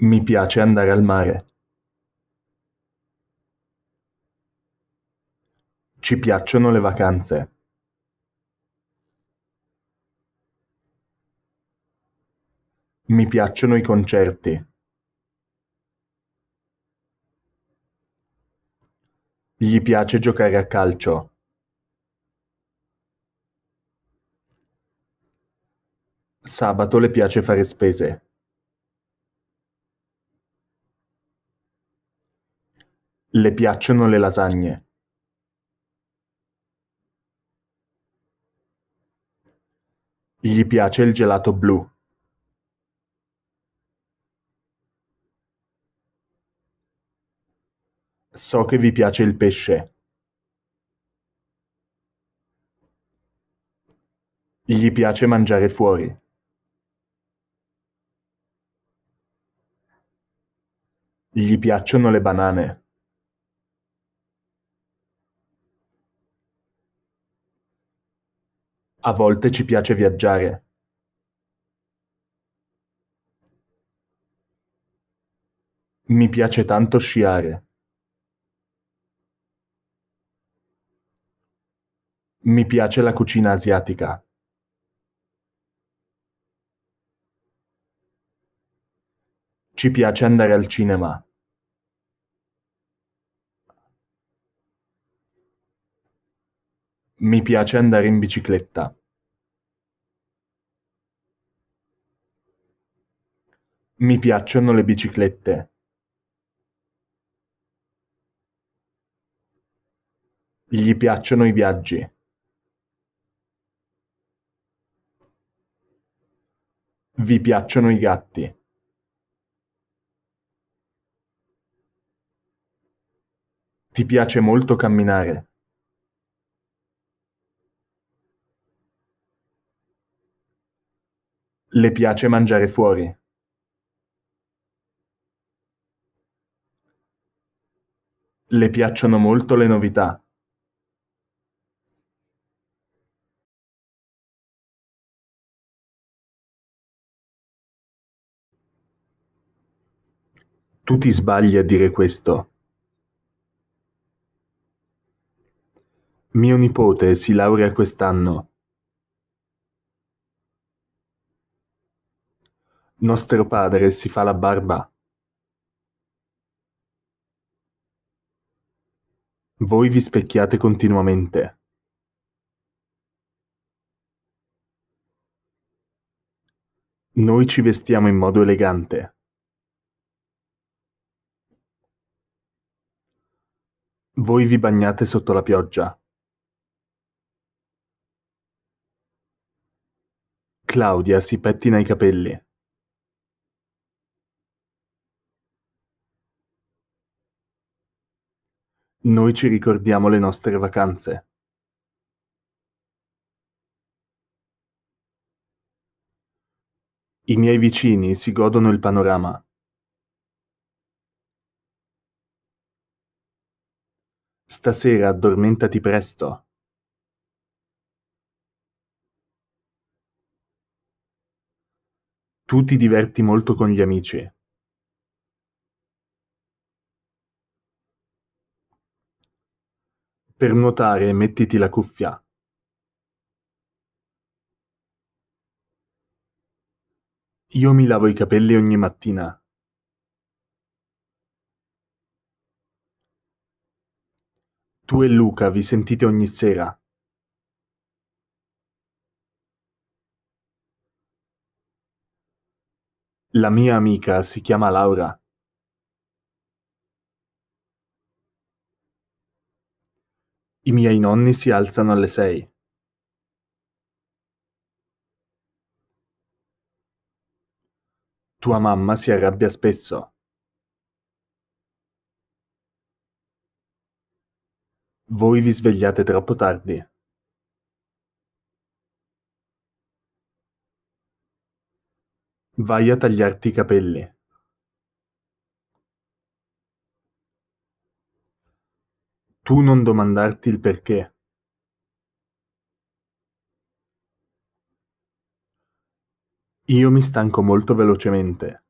Mi piace andare al mare. Ci piacciono le vacanze. Mi piacciono i concerti. Gli piace giocare a calcio. Sabato le piace fare spese. Le piacciono le lasagne. Gli piace il gelato blu. So che vi piace il pesce. Gli piace mangiare fuori. Gli piacciono le banane. A volte ci piace viaggiare. Mi piace tanto sciare. Mi piace la cucina asiatica. Ci piace andare al cinema. Mi piace andare in bicicletta. Mi piacciono le biciclette. Gli piacciono i viaggi. Vi piacciono i gatti. Ti piace molto camminare. Le piace mangiare fuori. le piacciono molto le novità. Tu ti sbagli a dire questo. Mio nipote si laurea quest'anno. Nostro padre si fa la barba. Voi vi specchiate continuamente. Noi ci vestiamo in modo elegante. Voi vi bagnate sotto la pioggia. Claudia si pettina i capelli. Noi ci ricordiamo le nostre vacanze. I miei vicini si godono il panorama. Stasera addormentati presto. Tu ti diverti molto con gli amici. Per nuotare mettiti la cuffia. Io mi lavo i capelli ogni mattina. Tu e Luca vi sentite ogni sera. La mia amica si chiama Laura. I miei nonni si alzano alle sei. Tua mamma si arrabbia spesso. Voi vi svegliate troppo tardi. Vai a tagliarti i capelli. tu non domandarti il perché. Io mi stanco molto velocemente.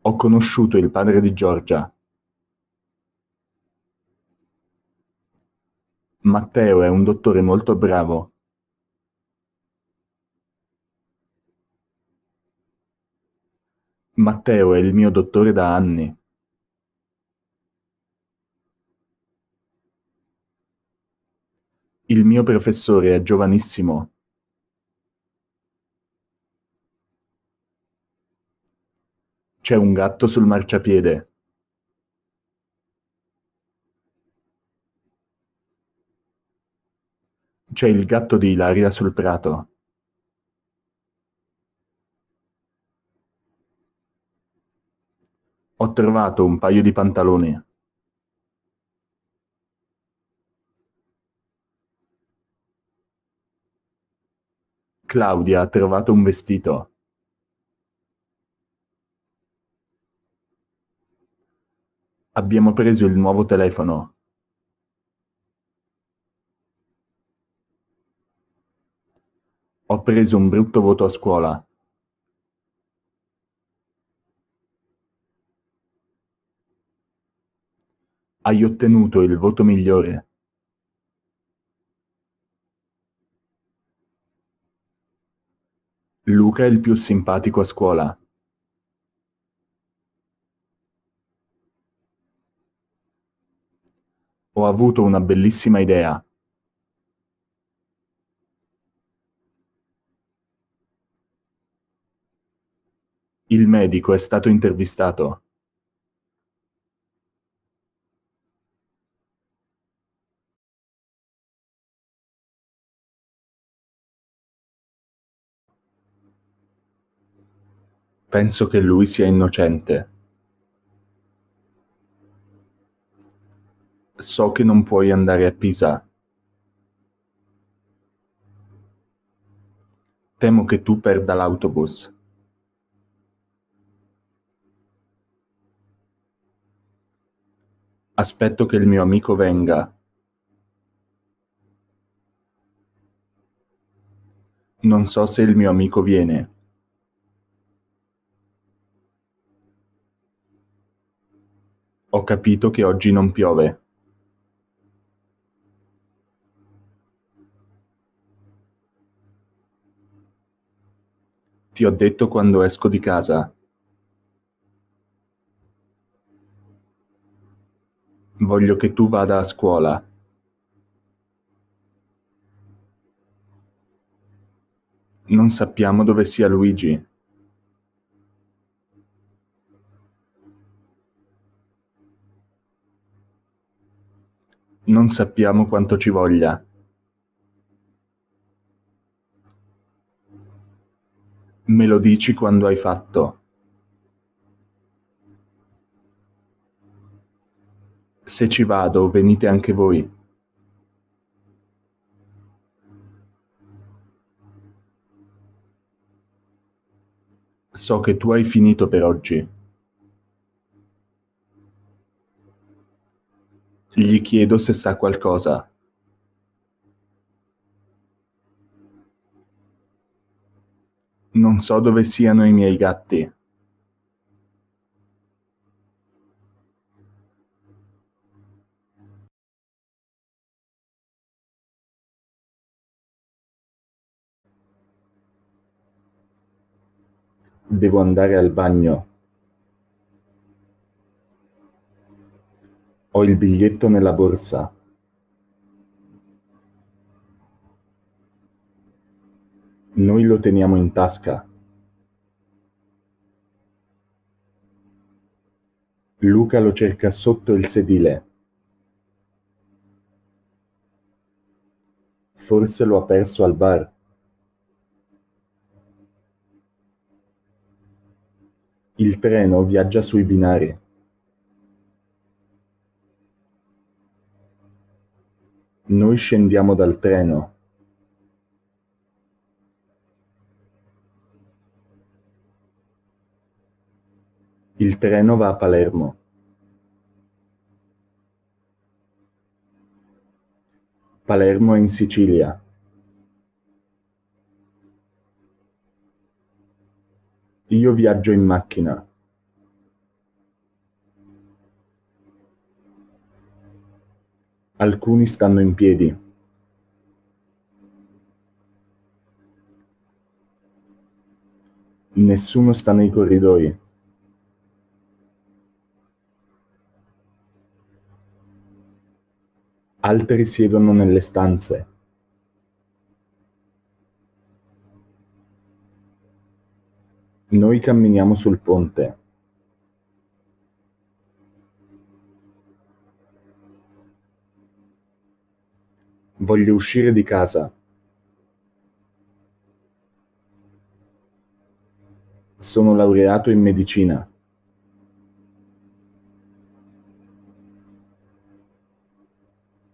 Ho conosciuto il padre di Giorgia. Matteo è un dottore molto bravo Matteo è il mio dottore da anni. Il mio professore è giovanissimo. C'è un gatto sul marciapiede. C'è il gatto di Ilaria sul prato. Ho trovato un paio di pantaloni. Claudia ha trovato un vestito. Abbiamo preso il nuovo telefono. Ho preso un brutto voto a scuola. hai ottenuto il voto migliore. Luca è il più simpatico a scuola. Ho avuto una bellissima idea. Il medico è stato intervistato. Penso che lui sia innocente. So che non puoi andare a Pisa. Temo che tu perda l'autobus. Aspetto che il mio amico venga. Non so se il mio amico viene. Ho capito che oggi non piove. Ti ho detto quando esco di casa. Voglio che tu vada a scuola. Non sappiamo dove sia Luigi. non sappiamo quanto ci voglia. Me lo dici quando hai fatto. Se ci vado, venite anche voi. So che tu hai finito per oggi. Gli chiedo se sa qualcosa. Non so dove siano i miei gatti. Devo andare al bagno. Ho il biglietto nella borsa. Noi lo teniamo in tasca. Luca lo cerca sotto il sedile. Forse lo ha perso al bar. Il treno viaggia sui binari. Noi scendiamo dal treno. Il treno va a Palermo. Palermo è in Sicilia. Io viaggio in macchina. Alcuni stanno in piedi. Nessuno sta nei corridoi. Altri siedono nelle stanze. Noi camminiamo sul ponte. Voglio uscire di casa. Sono laureato in medicina.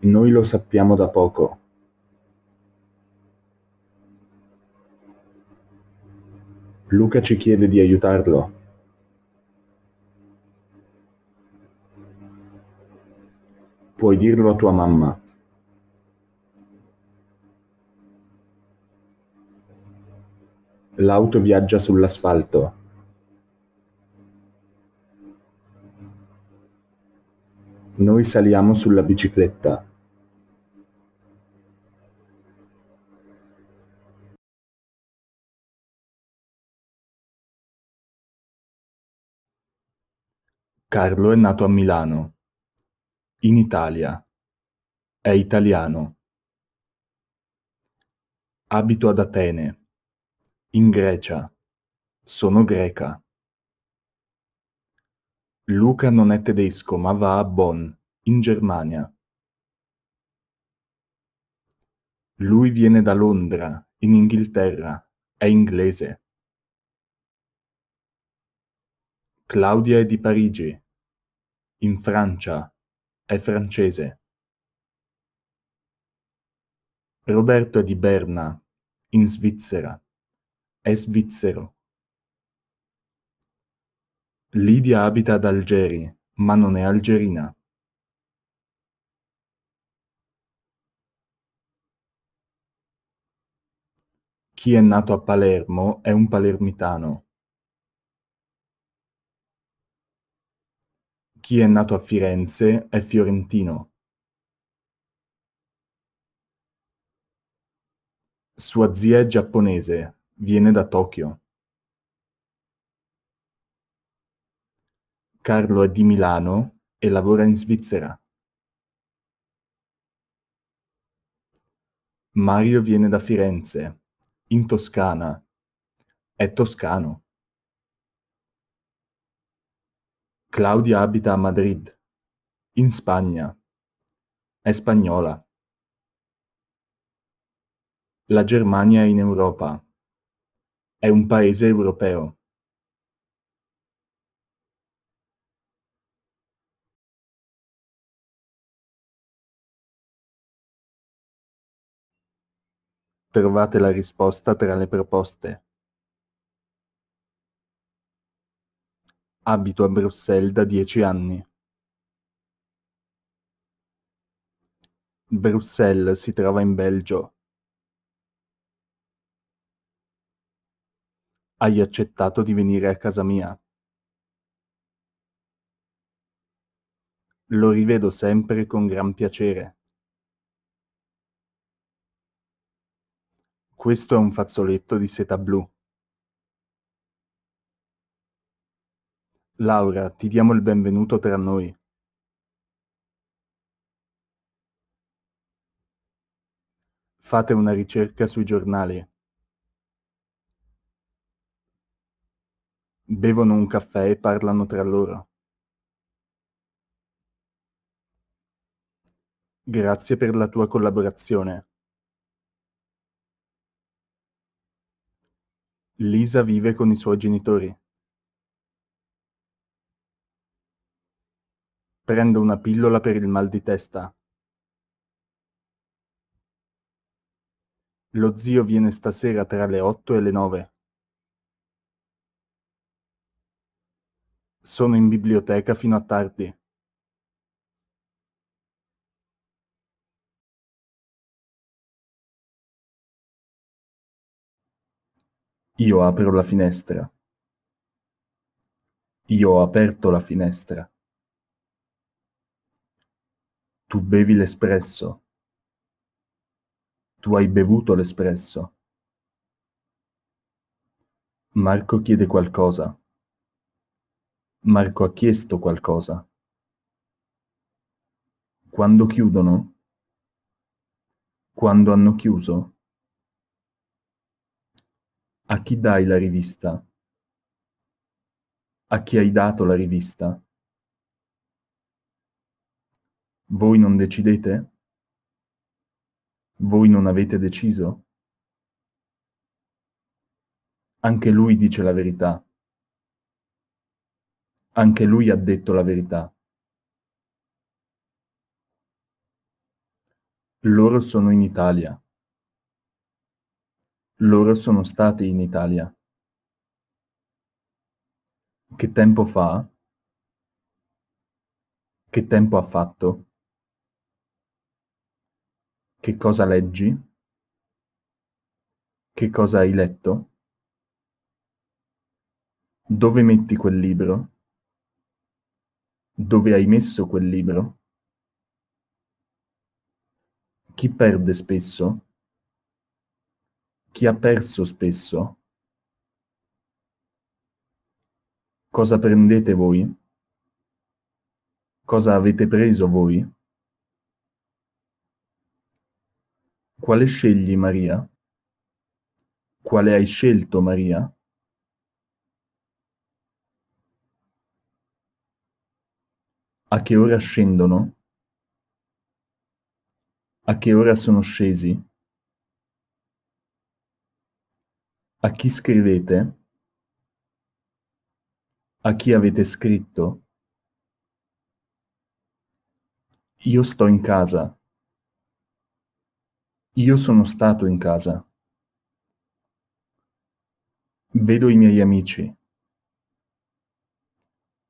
Noi lo sappiamo da poco. Luca ci chiede di aiutarlo. Puoi dirlo a tua mamma. L'auto viaggia sull'asfalto. Noi saliamo sulla bicicletta. Carlo è nato a Milano, in Italia. È italiano. Abito ad Atene in Grecia. Sono greca. Luca non è tedesco ma va a Bonn, in Germania. Lui viene da Londra, in Inghilterra, è inglese. Claudia è di Parigi, in Francia, è francese. Roberto è di Berna, in Svizzera. È svizzero. Lidia abita ad Algeri, ma non è algerina. Chi è nato a Palermo è un palermitano. Chi è nato a Firenze è fiorentino. Sua zia è giapponese, viene da Tokyo. Carlo è di Milano e lavora in Svizzera. Mario viene da Firenze, in Toscana. È toscano. Claudia abita a Madrid, in Spagna. È spagnola. La Germania è in Europa è un paese europeo. Trovate la risposta tra le proposte. Abito a Bruxelles da dieci anni. Bruxelles si trova in Belgio. Hai accettato di venire a casa mia? Lo rivedo sempre con gran piacere. Questo è un fazzoletto di seta blu. Laura, ti diamo il benvenuto tra noi. Fate una ricerca sui giornali. bevono un caffè e parlano tra loro. Grazie per la tua collaborazione. Lisa vive con i suoi genitori. Prendo una pillola per il mal di testa. Lo zio viene stasera tra le 8 e le 9. Sono in biblioteca fino a tardi. Io apro la finestra. Io ho aperto la finestra. Tu bevi l'espresso. Tu hai bevuto l'espresso. Marco chiede qualcosa. Marco ha chiesto qualcosa. Quando chiudono? Quando hanno chiuso? A chi dai la rivista? A chi hai dato la rivista? Voi non decidete? Voi non avete deciso? Anche lui dice la verità. Anche lui ha detto la verità. Loro sono in Italia. Loro sono stati in Italia. Che tempo fa? Che tempo ha fatto? Che cosa leggi? Che cosa hai letto? Dove metti quel libro? dove hai messo quel libro? Chi perde spesso? Chi ha perso spesso? Cosa prendete voi? Cosa avete preso voi? Quale scegli Maria? Quale hai scelto Maria? A che ora scendono? A che ora sono scesi? A chi scrivete? A chi avete scritto? Io sto in casa. Io sono stato in casa. Vedo i miei amici.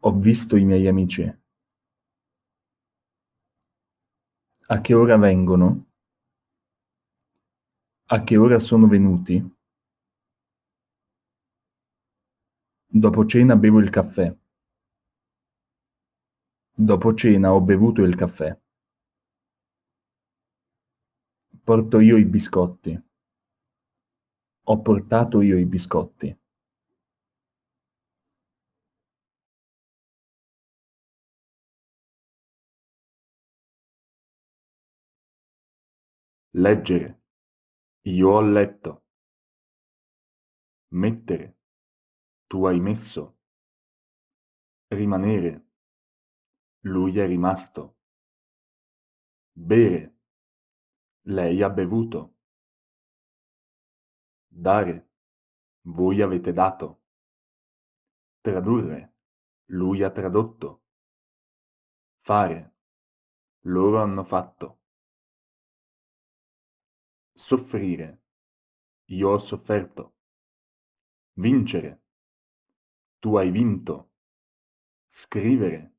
Ho visto i miei amici. A che ora vengono? A che ora sono venuti? Dopo cena bevo il caffè. Dopo cena ho bevuto il caffè. Porto io i biscotti. Ho portato io i biscotti. leggere, io ho letto, mettere, tu hai messo, rimanere, lui è rimasto, bere, lei ha bevuto, dare, voi avete dato, tradurre, lui ha tradotto, fare, loro hanno fatto soffrire, io ho sofferto, vincere, tu hai vinto, scrivere,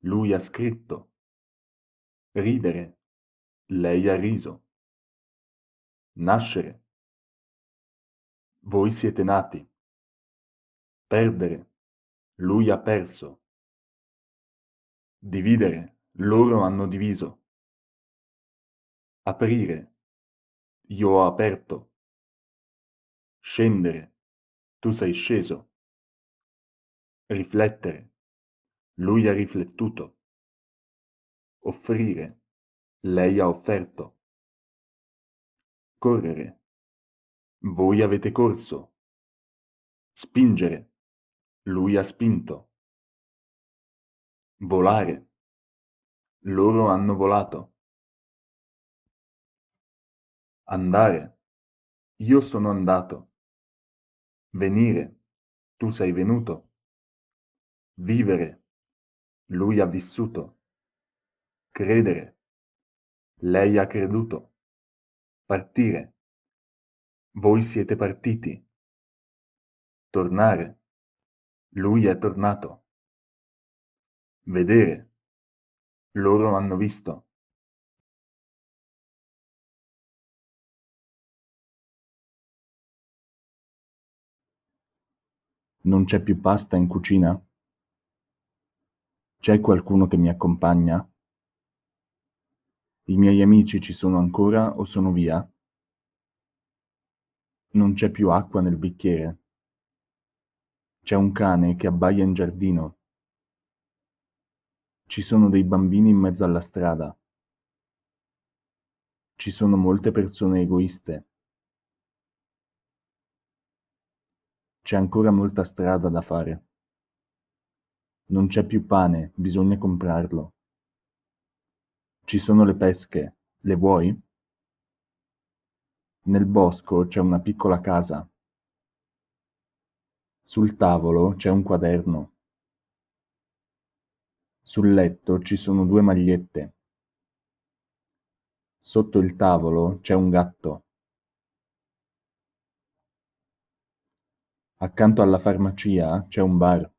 lui ha scritto, ridere, lei ha riso, nascere, voi siete nati, perdere, lui ha perso, dividere, loro hanno diviso, aprire, io ho aperto. Scendere. Tu sei sceso. Riflettere. Lui ha riflettuto. Offrire. Lei ha offerto. Correre. Voi avete corso. Spingere. Lui ha spinto. Volare. Loro hanno volato. Andare. Io sono andato. Venire. Tu sei venuto. Vivere. Lui ha vissuto. Credere. Lei ha creduto. Partire. Voi siete partiti. Tornare. Lui è tornato. Vedere. Loro hanno visto. Non c'è più pasta in cucina? C'è qualcuno che mi accompagna? I miei amici ci sono ancora o sono via? Non c'è più acqua nel bicchiere. C'è un cane che abbaia in giardino. Ci sono dei bambini in mezzo alla strada. Ci sono molte persone egoiste. C'è ancora molta strada da fare. Non c'è più pane, bisogna comprarlo. Ci sono le pesche, le vuoi? Nel bosco c'è una piccola casa. Sul tavolo c'è un quaderno. Sul letto ci sono due magliette. Sotto il tavolo c'è un gatto. Accanto alla farmacia c'è un bar.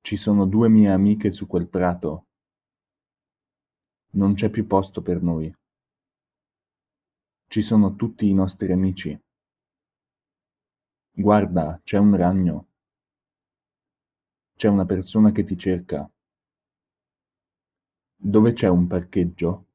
Ci sono due mie amiche su quel prato. Non c'è più posto per noi. Ci sono tutti i nostri amici. Guarda, c'è un ragno. C'è una persona che ti cerca. Dove c'è un parcheggio?